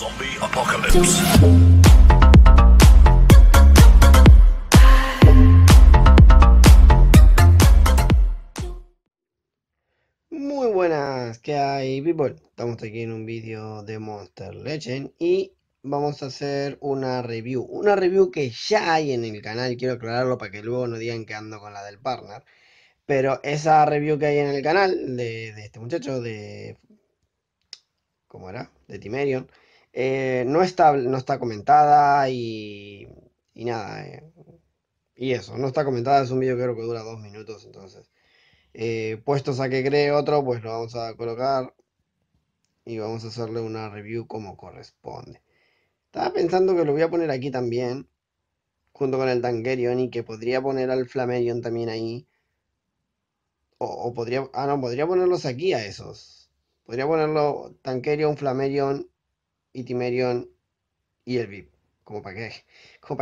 Zombie Apocalypse. Muy buenas, ¿qué hay, people? Estamos aquí en un vídeo de Monster Legend y vamos a hacer una review. Una review que ya hay en el canal, quiero aclararlo para que luego no digan que ando con la del partner. Pero esa review que hay en el canal de, de este muchacho, de... ¿Cómo era? De Timerion eh, no, está, no está comentada y, y nada. Eh, y eso, no está comentada, es un vídeo que creo que dura dos minutos, entonces. Eh, puestos a que cree otro, pues lo vamos a colocar y vamos a hacerle una review como corresponde. Estaba pensando que lo voy a poner aquí también, junto con el Tangerion, y que podría poner al Flamerion también ahí. O, o, podría, ah no, podría ponerlos aquí a esos. Podría ponerlo Tankerion, Flamerion Itimerion Timerion y el VIP. Como para,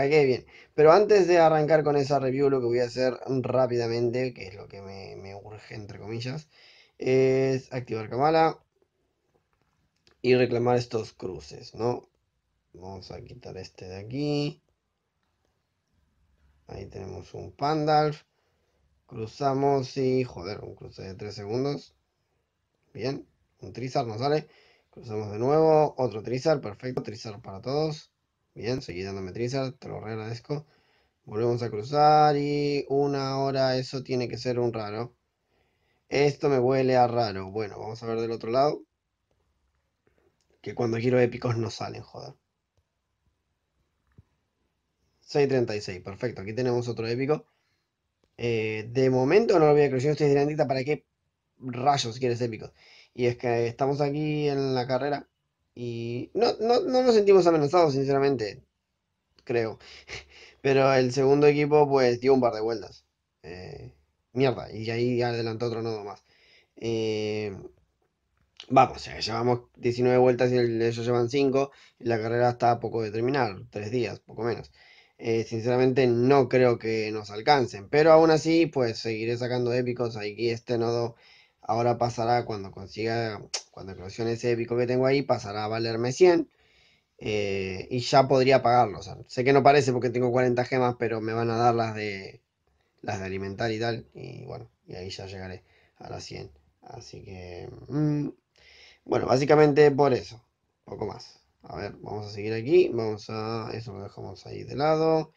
que, bien. Pero antes de arrancar con esa review, lo que voy a hacer rápidamente, que es lo que me, urge, entre comillas, es activar Kamala y reclamar estos cruces, ¿no? Vamos a quitar este de aquí. Ahí tenemos un Pandalf. Cruzamos y... Joder, un cruce de 3 segundos. Bien. Un Trizar nos sale. Cruzamos de nuevo. Otro Trizar. Perfecto. Trizar para todos. Bien, seguí dándome Trizar. Te lo agradezco. Volvemos a cruzar y una hora. Eso tiene que ser un raro. Esto me huele a raro. Bueno, vamos a ver del otro lado. Que cuando quiero épicos no salen, joder. 6.36, perfecto. Aquí tenemos otro épico. Eh, de momento no lo voy a cruzar. estoy dirán, ¿para qué rayos quieres épicos? Y es que estamos aquí en la carrera y no, nos sentimos amenazados, sinceramente, creo. Pero el segundo equipo pues dio un par de vueltas. Eh, mierda, y ahí adelantó otro nodo más. Eh, vamos, llevamos 19 vueltas y ellos llevan 5. Y la carrera está a poco de terminar, 3 días, poco menos. Eh, sinceramente no creo que nos alcancen, pero aún así pues seguiré sacando épicos. Aquí este nodo Ahora pasará cuando consiga, cuando eclosione ese épico que tengo ahí, pasará a valerme 100. Eh, y ya podría pagarlo. sé que no parece porque tengo 40 gemas, pero me van a dar las de las de alimentar y tal. Y bueno, y ahí ya llegaré a las 100. Así que, mm, bueno, básicamente por eso. Poco más. A ver, vamos a seguir aquí. Vamos a, eso lo dejamos ahí de lado.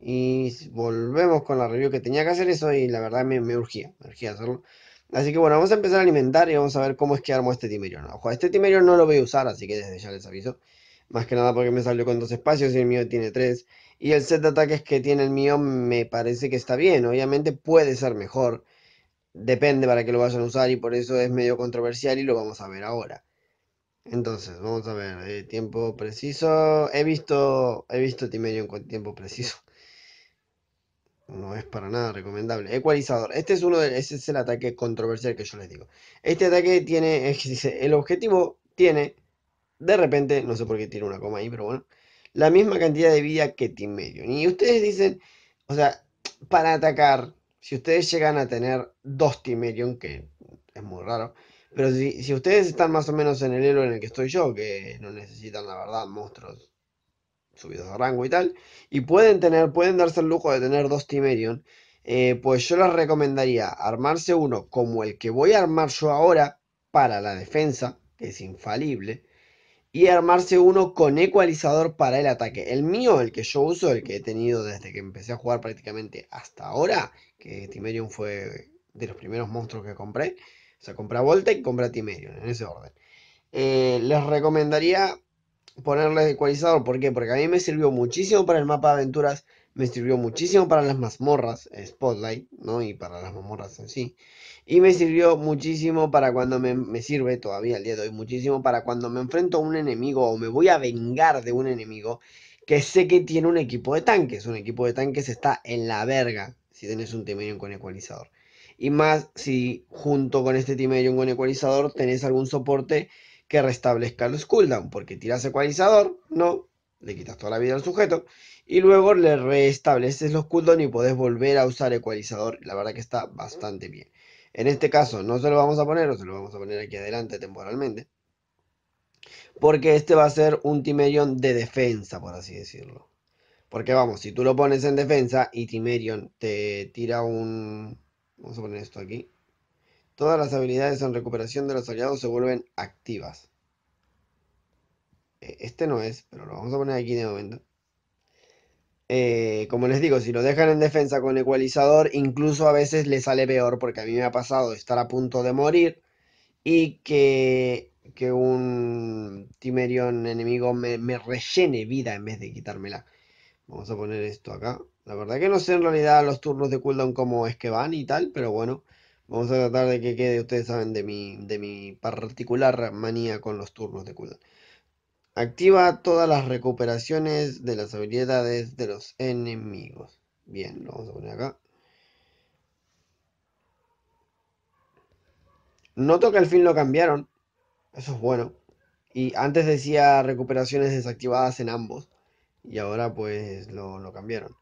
Y volvemos con la review que tenía que hacer eso y la verdad me, me urgía, me urgía hacerlo. Así que bueno, vamos a empezar a alimentar y vamos a ver cómo es que armo este Timerion. Ojo, este Timerion no lo voy a usar, así que desde ya les aviso. Más que nada porque me salió con dos espacios y el mío tiene tres. Y el set de ataques que tiene el mío me parece que está bien. Obviamente puede ser mejor. Depende para qué lo vayan a usar y por eso es medio controversial y lo vamos a ver ahora. Entonces, vamos a ver, eh, tiempo preciso. He visto, he visto Timerion con tiempo preciso no es para nada recomendable. Ecualizador. Este es uno de, ese es el ataque controversial que yo les digo. Este ataque tiene, el objetivo tiene, de repente, no sé por qué tiene una coma ahí, pero bueno, la misma cantidad de vida que medium, Y ustedes dicen, o sea, para atacar, si ustedes llegan a tener dos medium, que es muy raro, pero si, si ustedes están más o menos en el héroe en el que estoy yo, que no necesitan, la verdad, monstruos subidos de rango y tal, y pueden tener, pueden darse el lujo de tener dos Timerion, eh, pues yo les recomendaría armarse uno como el que voy a armar yo ahora para la defensa, que es infalible, y armarse uno con ecualizador para el ataque. El mío, el que yo uso, el que he tenido desde que empecé a jugar prácticamente hasta ahora, que Timerion fue de los primeros monstruos que compré, o sea, compra Volta y compra Timerion, en ese orden. Eh, les recomendaría ponerles ecualizador. ¿Por qué? Porque a mí me sirvió muchísimo para el mapa de aventuras, me sirvió muchísimo para las mazmorras, eh, Spotlight, ¿no? Y para las mazmorras en sí. Y me sirvió muchísimo para cuando me, sirve todavía el día de hoy, muchísimo para cuando me enfrento a un enemigo o me voy a vengar de un enemigo que sé que tiene un equipo de tanques. Un equipo de tanques está en la verga si tenés un Temerion con ecualizador. Y más si junto con este Timerion con ecualizador tenés algún soporte que restablezca los cooldown, porque tiras ecualizador, no, le quitas toda la vida al sujeto, y luego le restableces los cooldowns y podés volver a usar ecualizador, la verdad que está bastante bien. En este caso no se lo vamos a poner, o se lo vamos a poner aquí adelante temporalmente, porque este va a ser un Timerion de defensa, por así decirlo. Porque vamos, si tú lo pones en defensa y Timerion te tira un... Vamos a poner esto aquí. Todas las habilidades en recuperación de los aliados se vuelven activas. Eh, este no es, pero lo vamos a poner aquí de momento. Eh, como les digo, si lo dejan en defensa con ecualizador, incluso a veces le sale peor, porque a mí me ha pasado estar a punto de morir y que, que un Timerion enemigo me, me, rellene vida en vez de quitármela. Vamos a poner esto acá. La verdad que no sé en realidad los turnos de cooldown cómo es que van y tal, pero bueno. Vamos a tratar de que quede, ustedes saben, de mi, de mi particular manía con los turnos de cooldown. Activa todas las recuperaciones de las habilidades de los enemigos. Bien, lo vamos a poner acá. Noto que al fin lo cambiaron. Eso es bueno. Y antes decía recuperaciones desactivadas en ambos. Y ahora pues lo cambiaron.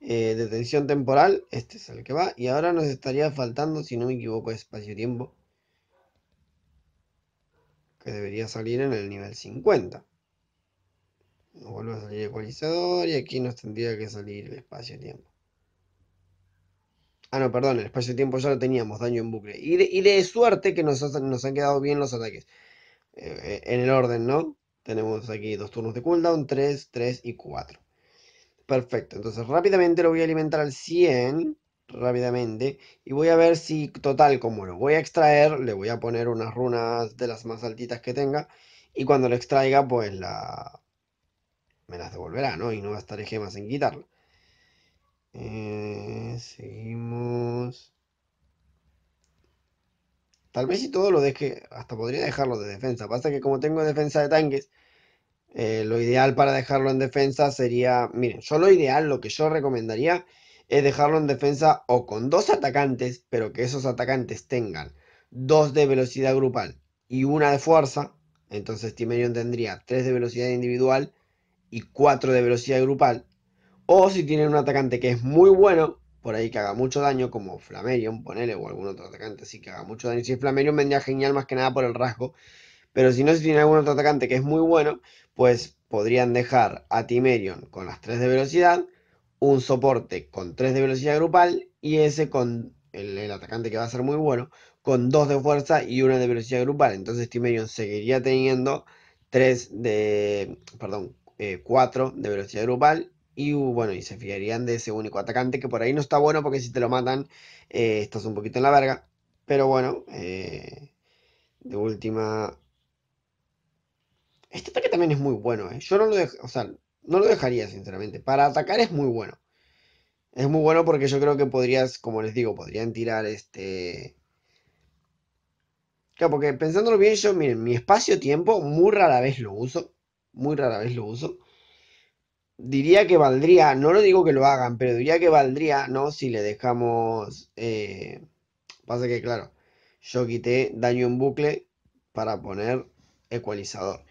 Eh, detención temporal, este es el que va, y ahora nos estaría faltando, si no me equivoco, espacio-tiempo, que debería salir en el nivel 50. Nos vuelve a salir ecualizador y aquí nos tendría que salir el espacio-tiempo. Ah, no, perdón, el espacio-tiempo ya lo teníamos, daño en bucle. Y de, suerte que nos, han quedado bien los ataques. Eh, eh, en el orden, ¿no? Tenemos aquí dos turnos de cooldown, 3, 3 y 4. Perfecto, entonces rápidamente lo voy a alimentar al 100, rápidamente, y voy a ver si, total, como lo voy a extraer, le voy a poner unas runas de las más altitas que tenga, y cuando lo extraiga, pues la... me las devolverá, ¿no? Y no gastaré gemas en quitarla. Eh, seguimos... Tal vez si todo lo deje, hasta podría dejarlo de defensa, pasa que como tengo defensa de tanques eh, lo ideal para dejarlo en defensa sería, miren, yo lo ideal, lo que yo recomendaría es dejarlo en defensa o con dos atacantes, pero que esos atacantes tengan dos de velocidad grupal y una de fuerza. Entonces Timerion tendría tres de velocidad individual y cuatro de velocidad grupal. O si tienen un atacante que es muy bueno, por ahí que haga mucho daño, como Flamerion, ponele, o algún otro atacante así que haga mucho daño. Si es Flamerion vendría genial más que nada por el rasgo pero si no, si tienen algún otro atacante que es muy bueno, pues podrían dejar a Timerion con las 3 de velocidad, un soporte con 3 de velocidad grupal y ese con el, atacante que va a ser muy bueno, con 2 de fuerza y 1 de velocidad grupal. Entonces Timerion seguiría teniendo 3 de, perdón, 4 eh, de velocidad grupal y uh, bueno, y se fiarían de ese único atacante que por ahí no está bueno porque si te lo matan eh, estás un poquito en la verga. Pero bueno, eh, de última este ataque también es muy bueno, ¿eh? Yo no lo, o sea, no lo dejaría, sinceramente. Para atacar es muy bueno. Es muy bueno porque yo creo que podrías, como les digo, podrían tirar este... Claro, porque pensándolo bien, yo, miren, mi espacio-tiempo muy rara vez lo uso. Muy rara vez lo uso. Diría que valdría, no lo digo que lo hagan, pero diría que valdría, ¿no? Si le dejamos... Eh... Pasa que, claro, yo quité daño en bucle para poner ecualizador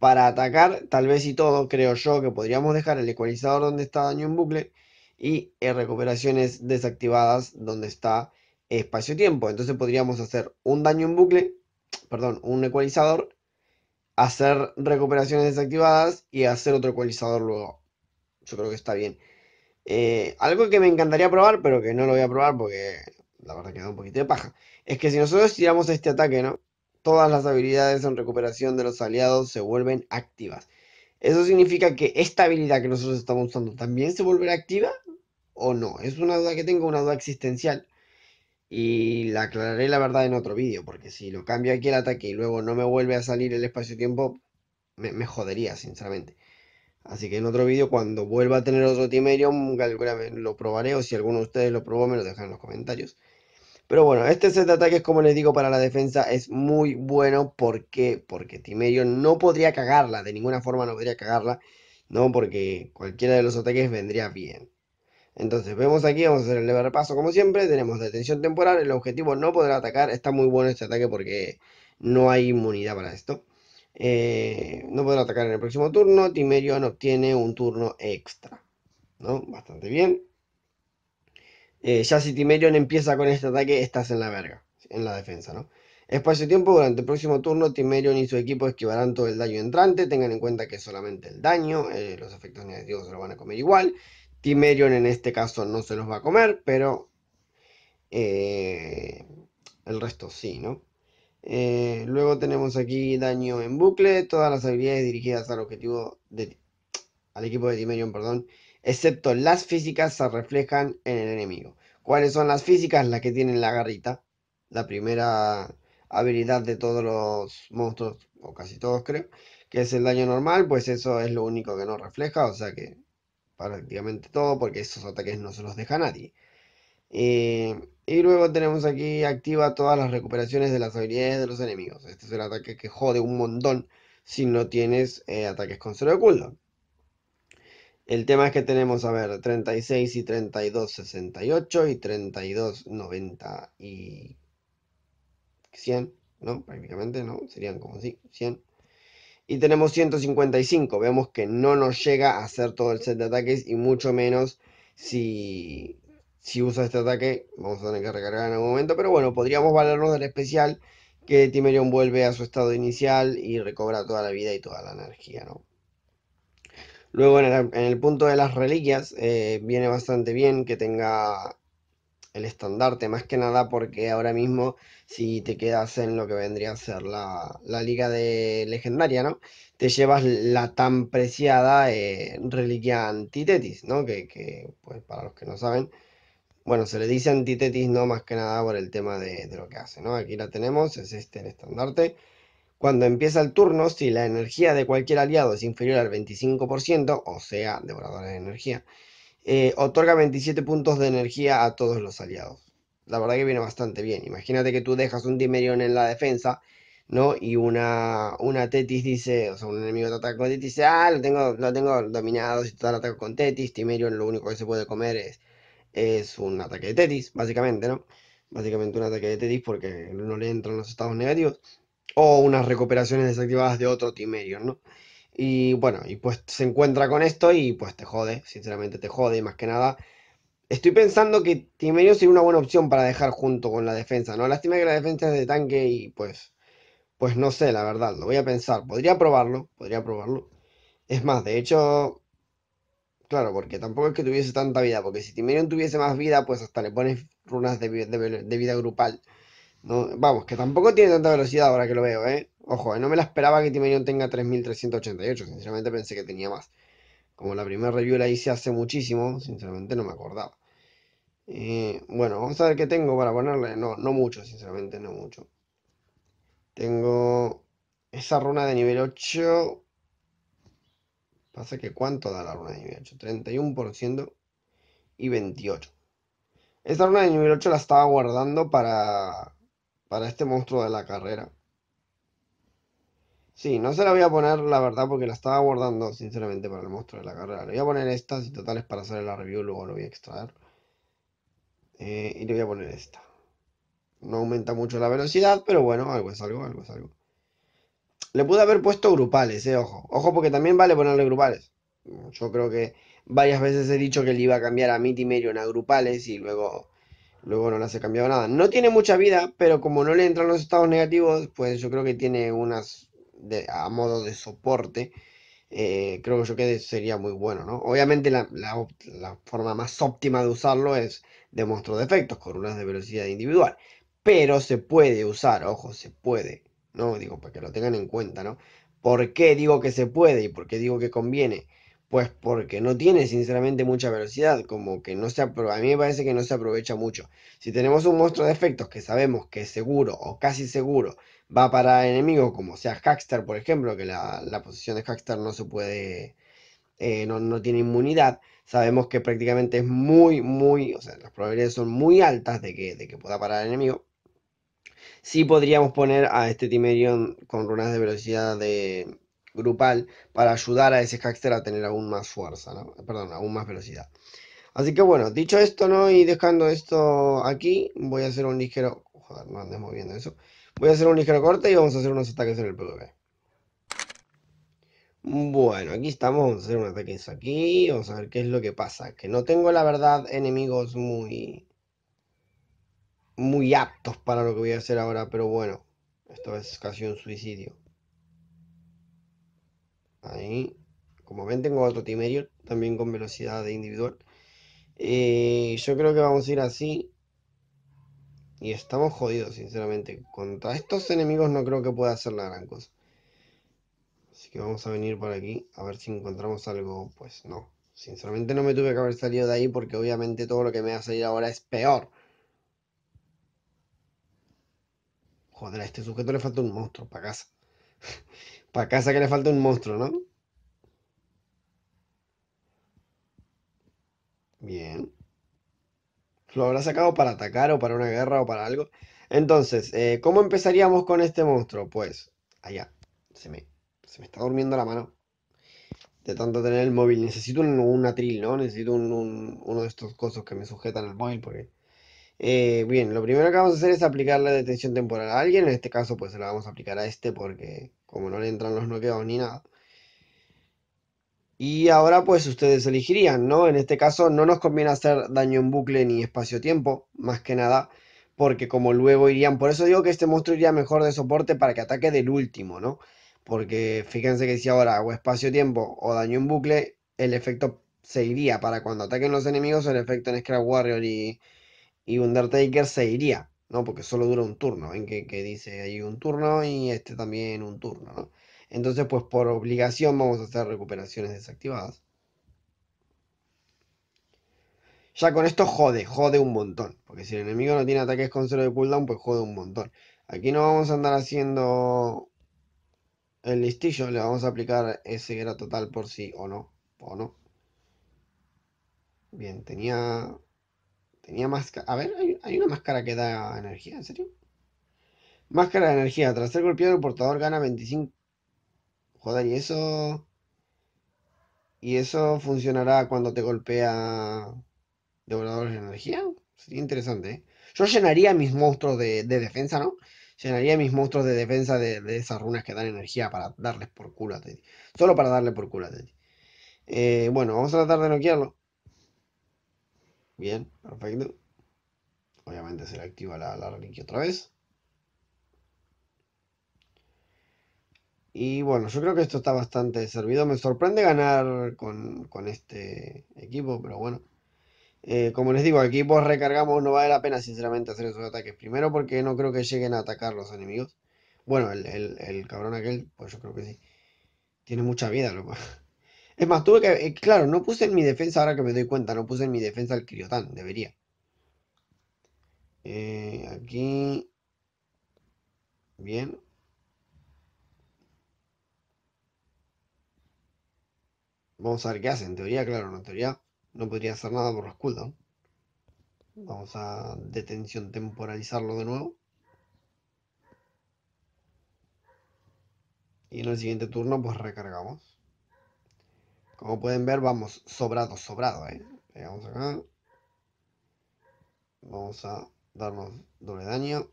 para atacar, tal vez y todo, creo yo que podríamos dejar el ecualizador donde está daño en bucle y eh, recuperaciones desactivadas donde está espacio-tiempo. Entonces podríamos hacer un daño en bucle, perdón, un ecualizador, hacer recuperaciones desactivadas y hacer otro ecualizador luego. Yo creo que está bien. Eh, algo que me encantaría probar, pero que no lo voy a probar porque la verdad queda un poquito de paja, es que si nosotros tiramos este ataque, ¿no? todas las habilidades en recuperación de los aliados se vuelven activas. ¿Eso significa que esta habilidad que nosotros estamos usando también se volverá activa? ¿O no? Es una duda que tengo, una duda existencial. Y la aclararé la verdad en otro vídeo, porque si lo cambio aquí el ataque y luego no me vuelve a salir el espacio-tiempo, me, jodería, sinceramente. Así que en otro vídeo, cuando vuelva a tener otro Timerion lo probaré, o si alguno de ustedes lo probó, me lo dejan en los comentarios. Pero bueno, este set de ataques, como les digo, para la defensa es muy bueno. ¿Por qué? Porque Timerion no podría cagarla, de ninguna forma no podría cagarla, ¿no? Porque cualquiera de los ataques vendría bien. Entonces, vemos aquí, vamos a hacer el leve repaso como siempre. Tenemos detención temporal, el objetivo no podrá atacar. Está muy bueno este ataque porque no hay inmunidad para esto. Eh, no podrá atacar en el próximo turno. Timerion obtiene un turno extra, ¿no? Bastante bien. Eh, ya si Timerion empieza con este ataque, estás en la verga, en la defensa, ¿no? Espacio-tiempo, durante el próximo turno, Timerion y su equipo esquivarán todo el daño entrante. Tengan en cuenta que solamente el daño, eh, los efectos negativos se los van a comer igual. Timerion en este caso no se los va a comer, pero eh, el resto sí, ¿no? luego tenemos aquí daño en bucle, todas las habilidades dirigidas al objetivo de, al equipo de Timerion, perdón, excepto las físicas, se reflejan en el enemigo. ¿Cuáles son las físicas? Las que tienen la garrita, la primera habilidad de todos los monstruos, o casi todos creo, que es el daño normal, pues eso es lo único que no refleja, o sea que prácticamente todo, porque esos ataques no se los deja nadie. Eh, y luego tenemos aquí activa todas las recuperaciones de las habilidades de los enemigos. Este es el ataque que jode un montón si no tienes eh, ataques con cero de el tema es que tenemos, a ver, 36 y 32, 68 y 32, 90 y 100, ¿no? Prácticamente, ¿no? Serían como si, 100. Y tenemos 155, vemos que no nos llega a hacer todo el set de ataques y mucho menos si, si usa este ataque, vamos a tener que recargar en algún momento, pero bueno, podríamos valernos del especial que Timerion vuelve a su estado inicial y recobra toda la vida y toda la energía, ¿no? Luego en el, punto de las reliquias eh, viene bastante bien que tenga el estandarte, más que nada porque ahora mismo si te quedas en lo que vendría a ser la, liga de legendaria, ¿no? Te llevas la tan preciada eh, reliquia antitetis, ¿no? Que, pues para los que no saben, bueno, se le dice antitetis no más que nada por el tema de, de lo que hace, ¿no? Aquí la tenemos, es este el estandarte. Cuando empieza el turno, si la energía de cualquier aliado es inferior al 25%, o sea, devoradora de energía, eh, otorga 27 puntos de energía a todos los aliados. La verdad que viene bastante bien. Imagínate que tú dejas un Timerion en la defensa, ¿no? Y una, una Tetis dice, o sea, un enemigo te ataca con Tetis, dice, ah, lo tengo, lo tengo dominado, si te ataca con Tetis, Dimerion lo único que se puede comer es, es un ataque de Tetis, básicamente, ¿no? Básicamente un ataque de Tetis porque no le entran los estados negativos o unas recuperaciones desactivadas de otro Timerion, ¿no? Y bueno, y pues se encuentra con esto y pues te jode, sinceramente te jode y más que nada. Estoy pensando que Timerion sería una buena opción para dejar junto con la defensa, ¿no? Lástima que la defensa es de tanque y pues, pues no sé, la verdad, lo voy a pensar. Podría probarlo, podría probarlo. Es más, de hecho, claro, porque tampoco es que tuviese tanta vida, porque si Timerion tuviese más vida, pues hasta le pones runas de, de vida grupal vamos, que tampoco tiene tanta velocidad ahora que lo veo, ¿eh? Ojo, ¿eh? no me la esperaba que Timerion tenga 3388. Sinceramente pensé que tenía más. Como la primera review la hice hace muchísimo, sinceramente no me acordaba. Eh, bueno, vamos a ver qué tengo para ponerle. No, no mucho, sinceramente, no mucho. Tengo esa runa de nivel 8. Pasa que cuánto da la runa de nivel 8? 31% y 28. Esta runa de nivel 8 la estaba guardando para para este monstruo de la carrera. Sí, no se la voy a poner, la verdad, porque la estaba guardando, sinceramente, para el monstruo de la carrera. Le voy a poner estas y totales para hacer la review, luego lo voy a extraer. Eh, y le voy a poner esta. No aumenta mucho la velocidad, pero bueno, algo es algo, algo es algo. Le pude haber puesto grupales, eh, ojo. Ojo, porque también vale ponerle grupales. Yo creo que varias veces he dicho que le iba a cambiar a Mitty y medio a grupales y luego Luego no le hace cambiado nada. No tiene mucha vida, pero como no le entran los estados negativos, pues yo creo que tiene unas a modo de soporte. Eh, creo que yo que sería muy bueno, ¿no? Obviamente la, forma más óptima de usarlo es de monstruo de efectos, con unas de velocidad individual. Pero se puede usar, ojo, se puede, ¿no? Digo, para que lo tengan en cuenta, ¿no? ¿Por qué digo que se puede y por qué digo que conviene? Pues porque no tiene sinceramente mucha velocidad, como que no se a mí me parece que no se aprovecha mucho. Si tenemos un monstruo de efectos que sabemos que es seguro o casi seguro va para enemigo. como sea Hackstar, por ejemplo, que la, posición de Hackstar no se puede, eh, no, tiene inmunidad, sabemos que prácticamente es muy, muy, o sea, las probabilidades son muy altas de que, de que pueda parar el enemigo. Sí podríamos poner a este Timerion con runas de velocidad de grupal para ayudar a ese hackster a tener aún más fuerza, ¿no? perdón, aún más velocidad. Así que bueno, dicho esto, ¿no? Y dejando esto aquí, voy a hacer un ligero... Joder, no andes moviendo eso. Voy a hacer un ligero corte y vamos a hacer unos ataques en el PvP. Bueno, aquí estamos, vamos a hacer un ataque aquí, vamos a ver qué es lo que pasa. Que no tengo, la verdad, enemigos muy... Muy aptos para lo que voy a hacer ahora, pero bueno. Esto es casi un suicidio. Ahí, como ven, tengo otro Timerior, también con velocidad de individual. Y eh, yo creo que vamos a ir así. Y estamos jodidos, sinceramente. Contra estos enemigos no creo que pueda hacer la gran cosa. Así que vamos a venir por aquí a ver si encontramos algo. Pues no. Sinceramente no me tuve que haber salido de ahí porque obviamente todo lo que me va a salir ahora es peor. Joder, a este sujeto le falta un monstruo para casa. Para casa que le falta un monstruo, ¿no? Bien. Lo habrá sacado para atacar o para una guerra o para algo. Entonces, eh, ¿cómo empezaríamos con este monstruo? Pues, allá. Se me, se me está durmiendo la mano. De tanto tener el móvil. Necesito un, atril, ¿no? Necesito uno de estos cosas que me sujetan al móvil porque... Eh, bien, lo primero que vamos a hacer es aplicar la detención temporal a alguien. En este caso, pues se la vamos a aplicar a este porque como no le entran los noqueados ni nada. Y ahora pues ustedes elegirían, ¿no? En este caso no nos conviene hacer daño en bucle ni espacio-tiempo, más que nada, porque como luego irían, por eso digo que este monstruo iría mejor de soporte para que ataque del último, ¿no? Porque fíjense que si ahora hago espacio-tiempo o daño en bucle, el efecto se iría. Para cuando ataquen los enemigos, el efecto en Scrap Warrior y, y Undertaker se iría. ¿no? Porque solo dura un turno, ven que, dice ahí un turno y este también un turno, Entonces, pues por obligación vamos a hacer recuperaciones desactivadas. Ya con esto jode, jode un montón. Porque si el enemigo no tiene ataques con cero de cooldown, pues jode un montón. Aquí no vamos a andar haciendo el listillo, le vamos a aplicar ese era total por si o no. O no. Bien, tenía Tenía máscara. A ver, hay, una máscara que da energía, ¿en serio? Máscara de energía. Tras ser golpeado, el portador gana 25. Joder, y eso. Y eso funcionará cuando te golpea devoradores de energía. Sería interesante, ¿eh? Yo llenaría mis monstruos de, defensa, ¿no? Llenaría mis monstruos de defensa de, esas runas que dan energía para darles por culo a Teddy. Solo para darle por culo a Teddy. Eh, bueno, vamos a tratar de noquearlo. Bien, perfecto. Obviamente se le activa la, la reliquia otra vez. Y bueno, yo creo que esto está bastante servido. Me sorprende ganar con, este equipo, pero bueno. Eh, como les digo, equipos recargamos, no vale la pena sinceramente hacer esos ataques. Primero porque no creo que lleguen a atacar los enemigos. Bueno, el, el cabrón aquel, pues yo creo que sí. Tiene mucha vida, loco. Es más, tuve que. Eh, claro, no puse en mi defensa, ahora que me doy cuenta, no puse en mi defensa al Criotán, debería. Eh, aquí. Bien. Vamos a ver qué hace. En teoría, claro, en teoría no podría hacer nada por los cooldowns. Vamos a detención temporalizarlo de nuevo. Y en el siguiente turno, pues recargamos. Como pueden ver, vamos sobrado, sobrado, ¿eh? Pegamos acá. Vamos a darnos doble daño.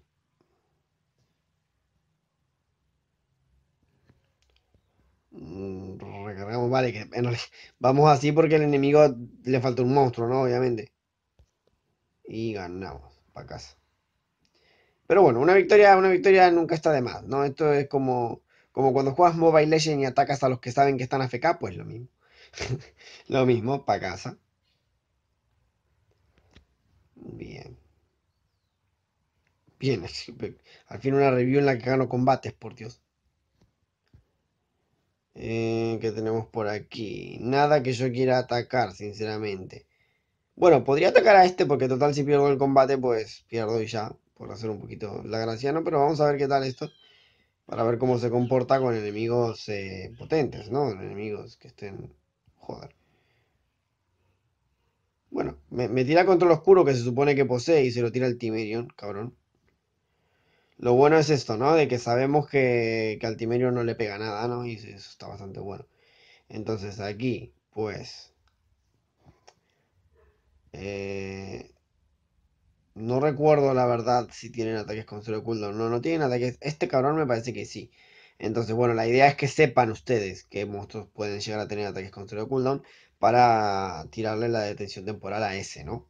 Mm, recargamos, vale, que vamos así porque al enemigo le falta un monstruo, ¿no? Obviamente. Y ganamos, para casa. Pero bueno, una victoria, una victoria nunca está de más, ¿no? Esto es como, como cuando juegas Mobile Legends y atacas a los que saben que están AFK, pues lo mismo. Lo mismo para casa. Bien. Bien, al fin una review en la que gano combates, por Dios. Eh, ¿Qué tenemos por aquí? Nada que yo quiera atacar, sinceramente. Bueno, podría atacar a este porque total si pierdo el combate, pues pierdo y ya. Por hacer un poquito la ¿no? pero vamos a ver qué tal esto. Para ver cómo se comporta con enemigos eh, potentes, ¿no? Enemigos que estén Joder. Bueno, me, tira control oscuro que se supone que posee y se lo tira al Timerion, cabrón. Lo bueno es esto, ¿no? De que sabemos que, que al Timerion no le pega nada, ¿no? Y eso está bastante bueno. Entonces aquí, pues... Eh, no recuerdo la verdad si tienen ataques con cero cooldown. No, no tienen ataques. Este cabrón me parece que sí. Entonces, bueno, la idea es que sepan ustedes que monstruos pueden llegar a tener ataques con cero cooldown para tirarle la detención temporal a ese, ¿no?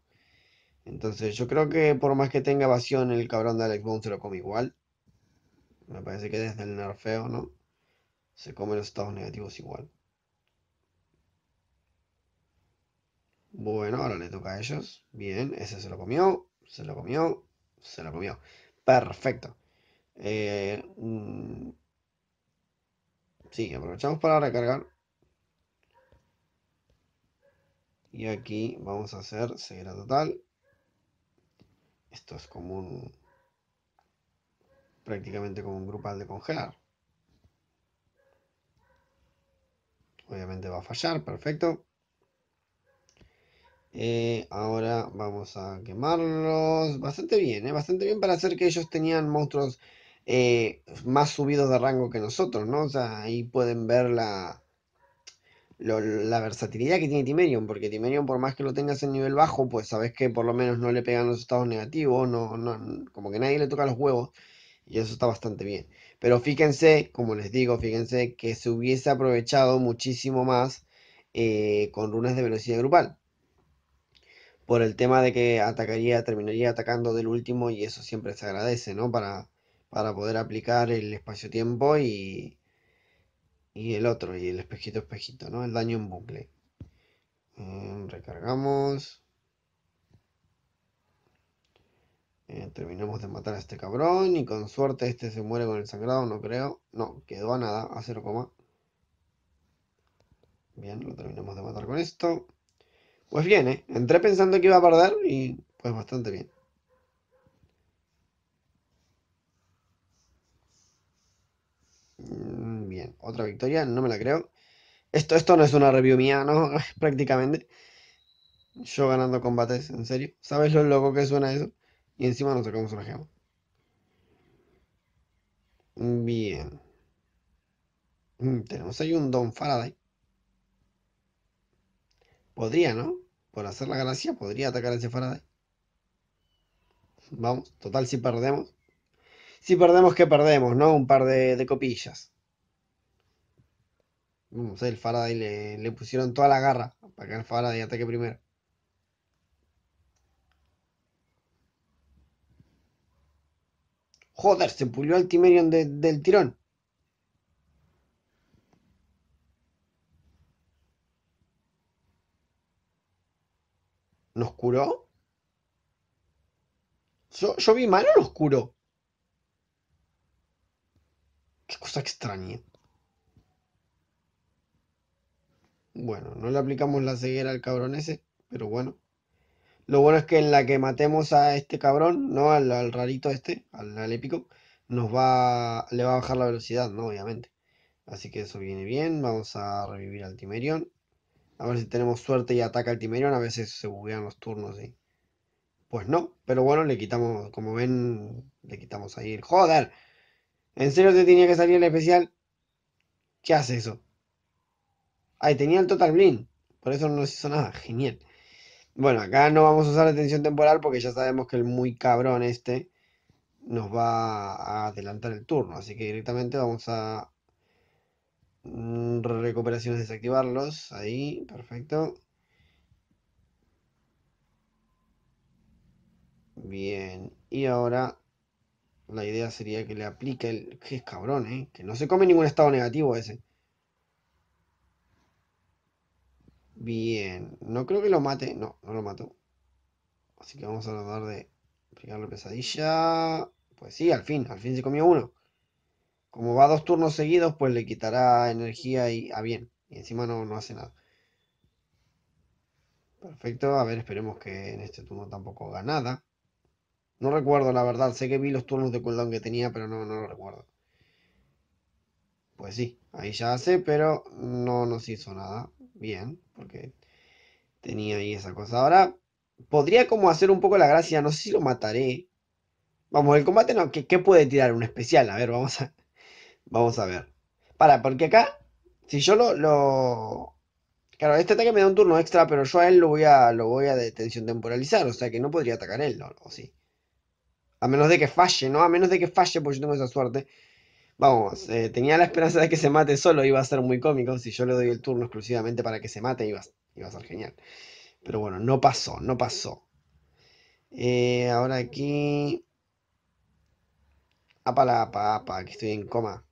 Entonces, yo creo que por más que tenga evasión, el cabrón de Alex Bond se lo come igual. Me parece que desde el nerfeo, ¿no? Se come los estados negativos igual. Bueno, ahora le toca a ellos. Bien, ese se lo comió, se lo comió, se lo comió. Perfecto. Eh, mm, Sí, aprovechamos para recargar. Y aquí vamos a hacer ceguera total. Esto es como un... Prácticamente como un grupal de congelar. Obviamente va a fallar, perfecto. Eh, ahora vamos a quemarlos. Bastante bien, ¿eh? Bastante bien para hacer que ellos tenían monstruos eh, más subidos de rango que nosotros, ¿no? O sea, ahí pueden ver la, la versatilidad que tiene Timerion, porque Timerion por más que lo tengas en nivel bajo, pues sabes que por lo menos no le pegan los estados negativos, no, no, como que nadie le toca los huevos, y eso está bastante bien. Pero fíjense, como les digo, fíjense que se hubiese aprovechado muchísimo más eh, con runas de velocidad grupal. Por el tema de que atacaría, terminaría atacando del último y eso siempre se agradece, ¿no? Para, para poder aplicar el espacio-tiempo y, y el otro, y el espejito-espejito, ¿no? El daño en bucle. Em, recargamos. Eh, terminamos de matar a este cabrón y con suerte este se muere con el sangrado, no creo. No, quedó a nada, a 0, Bien, lo terminamos de matar con esto. Pues bien, ¿eh? entré pensando que iba a perder y pues bastante bien. otra victoria, no me la creo. Esto, esto no es una review mía, ¿no? Prácticamente. Yo ganando combates, en serio. ¿Sabes lo loco que suena eso? Y encima nos sacamos una gema. Bien. Mm, tenemos ahí un Don Faraday. Podría, ¿no? Por hacer la galaxia, podría atacar a ese Faraday. Vamos, total, si perdemos. Si perdemos, ¿qué perdemos, ¿no? Un par de copillas. No sé, el Faraday le, pusieron toda la garra para que el Faraday ataque primero. Joder, se pulió al Timerion del tirón. ¿Nos curó? ¿Yo, yo vi mal o nos curó? Qué cosa extraña. Bueno, no le aplicamos la ceguera al cabrón ese, pero bueno. Lo bueno es que en la que matemos a este cabrón, ¿no? Al, rarito este, al, épico, nos va, le va a bajar la velocidad, ¿no? Obviamente. Así que eso viene bien. Vamos a revivir al Timerion. A ver si tenemos suerte y ataca al Timerion. A veces se buguean los turnos y... Pues no, pero bueno, le quitamos, como ven, le quitamos ahí ir ¡Joder! ¿En serio te tenía que salir el especial? ¿Qué hace eso? Ahí tenía el total blind. Por eso no nos hizo nada. Genial. Bueno, acá no vamos a usar la tensión temporal porque ya sabemos que el muy cabrón este nos va a adelantar el turno. Así que directamente vamos a mm, recuperaciones desactivarlos. Ahí, perfecto. Bien, y ahora la idea sería que le aplique el... Que es cabrón, eh! Que no se come ningún estado negativo ese. Bien, no creo que lo mate. No, no lo mató. Así que vamos a tratar de aplicar la pesadilla. Pues sí, al fin, al fin se comió uno. Como va dos turnos seguidos, pues le quitará energía y a ah, bien. Y encima no, hace nada. Perfecto, a ver, esperemos que en este turno tampoco haga nada. No recuerdo, la verdad. Sé que vi los turnos de cooldown que tenía, pero no, no lo recuerdo. Pues sí, ahí ya hace, pero no nos hizo nada bien, porque tenía ahí esa cosa. Ahora, podría como hacer un poco la gracia, no sé si lo mataré. Vamos, el combate no, ¿qué, puede tirar? Un especial, a ver, vamos a, vamos a ver. Para, porque acá, si yo lo, Claro, este ataque me da un turno extra, pero yo a él lo voy a, lo voy a detención temporalizar, o sea que no podría atacar él, ¿no? o sí. A menos de que falle, ¿no? A menos de que falle, porque yo tengo esa suerte. Vamos, eh, tenía la esperanza de que se mate solo, iba a ser muy cómico. Si yo le doy el turno exclusivamente para que se mate, iba, a ser genial. Pero bueno, no pasó, no pasó. Eh, ahora aquí. Apa la apa, apa, que estoy en coma.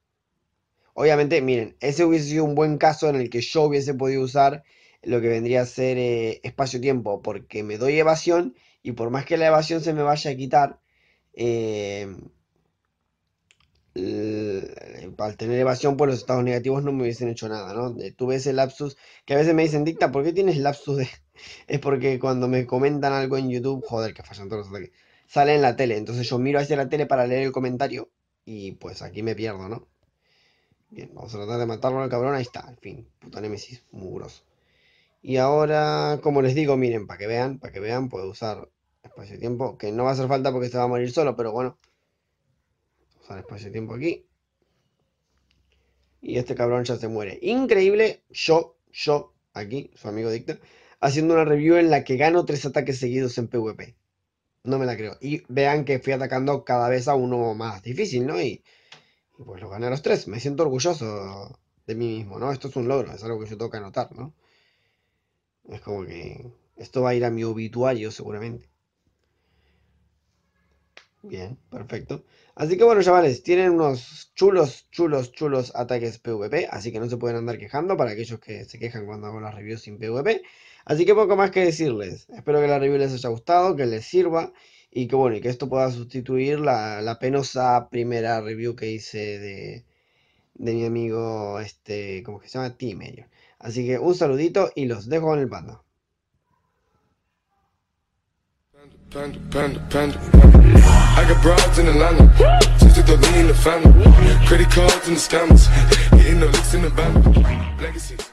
Obviamente, miren, ese hubiese sido un buen caso en el que yo hubiese podido usar lo que vendría a ser eh, espacio-tiempo, porque me doy evasión y por más que la evasión se me vaya a quitar, eh, eh, al tener evasión, por los estados negativos no me hubiesen hecho nada, ¿no? Eh, tuve ese lapsus que a veces me dicen, dicta, ¿por qué tienes lapsus de...? Es porque cuando me comentan algo en YouTube, joder, que fallan todos los ataques, sale en la tele, entonces yo miro hacia la tele para leer el comentario y pues aquí me pierdo, ¿no? Bien, vamos a tratar de matarlo al cabrón, ahí está, en fin, puta némesis, mugroso. Y ahora, como les digo, miren, para que vean, para que vean, puedo usar espacio-tiempo, que no va a hacer falta porque se va a morir solo, pero bueno sea, espacio tiempo aquí. Y este cabrón ya se muere. Increíble, yo, yo, aquí, su amigo Dicta, haciendo una review en la que gano tres ataques seguidos en PvP. No me la creo. Y vean que fui atacando cada vez a uno más difícil, ¿no? Y, pues lo gané a los tres. Me siento orgulloso de mí mismo, ¿no? Esto es un logro, es algo que yo tengo que anotar, ¿no? Es como que esto va a ir a mi obituario seguramente. Bien, perfecto. Así que bueno, chavales, tienen unos chulos, chulos, chulos ataques PvP, así que no se pueden andar quejando para aquellos que se quejan cuando hago las reviews sin PvP. Así que poco más que decirles. Espero que la review les haya gustado, que les sirva y que bueno, y que esto pueda sustituir la, penosa primera review que hice de, de mi amigo, este, ¿cómo que se llama? Timerio. Así que un saludito y los dejo en el panda. Panda, panda, panda, panda. I got broads in Atlanta. Just the lean, the family. Credit cards and the scammers. Hitting the licks in the band. Legacies.